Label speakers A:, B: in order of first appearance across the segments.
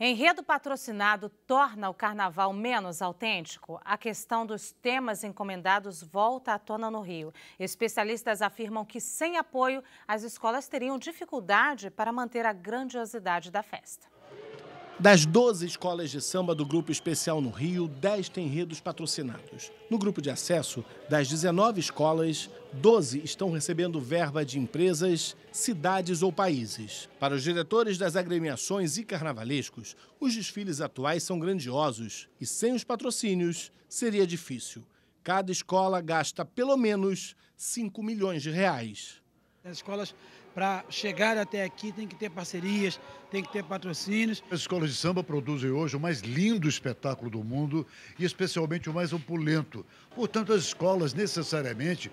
A: Enredo patrocinado torna o carnaval menos autêntico? A questão dos temas encomendados volta à tona no Rio. Especialistas afirmam que, sem apoio, as escolas teriam dificuldade para manter a grandiosidade da festa.
B: Das 12 escolas de samba do Grupo Especial no Rio, 10 têm enredos patrocinados. No grupo de acesso, das 19 escolas, 12 estão recebendo verba de empresas, cidades ou países. Para os diretores das agremiações e carnavalescos, os desfiles atuais são grandiosos e sem os patrocínios seria difícil. Cada escola gasta pelo menos 5 milhões de
C: reais. As escolas, para chegar até aqui, tem que ter parcerias, tem que ter patrocínios. As escolas de samba produzem hoje o mais lindo espetáculo do mundo e especialmente o mais opulento. Portanto, as escolas necessariamente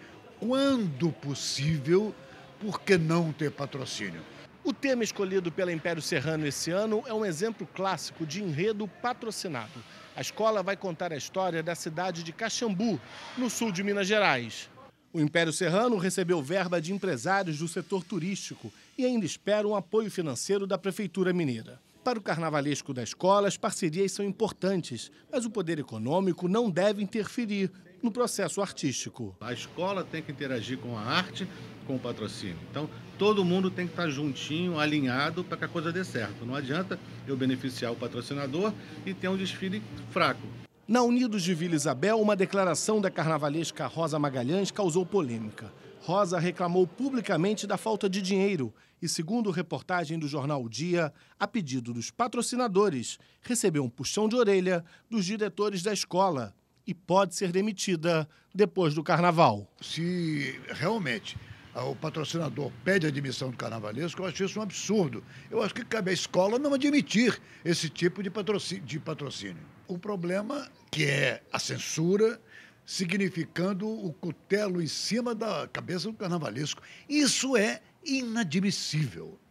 C: quando possível, por que não ter patrocínio? O tema escolhido pela Império Serrano esse
B: ano é um exemplo clássico de enredo patrocinado. A escola vai contar a história da cidade de Caxambu, no sul de Minas Gerais. O Império Serrano recebeu verba de empresários do setor turístico e ainda espera um apoio financeiro da Prefeitura Mineira. Para o carnavalesco da escola, as parcerias são importantes, mas o poder econômico não deve interferir no processo artístico.
A: A escola tem que interagir com a arte, com o patrocínio. Então, todo mundo tem que estar juntinho, alinhado para que a coisa dê certo. Não adianta eu beneficiar o patrocinador e ter um desfile fraco. Na Unidos de Vila
B: Isabel, uma declaração da carnavalesca Rosa Magalhães causou polêmica. Rosa reclamou publicamente da falta de dinheiro e, segundo reportagem do jornal o Dia, a pedido dos patrocinadores, recebeu um puxão de orelha dos diretores da escola
C: e pode ser demitida depois do carnaval. Se realmente o patrocinador pede a admissão do carnavalesco, eu acho isso um absurdo. Eu acho que cabe à escola não admitir esse tipo De patrocínio. O problema que é a censura significando o cutelo em cima da cabeça do carnavalesco. Isso é inadmissível.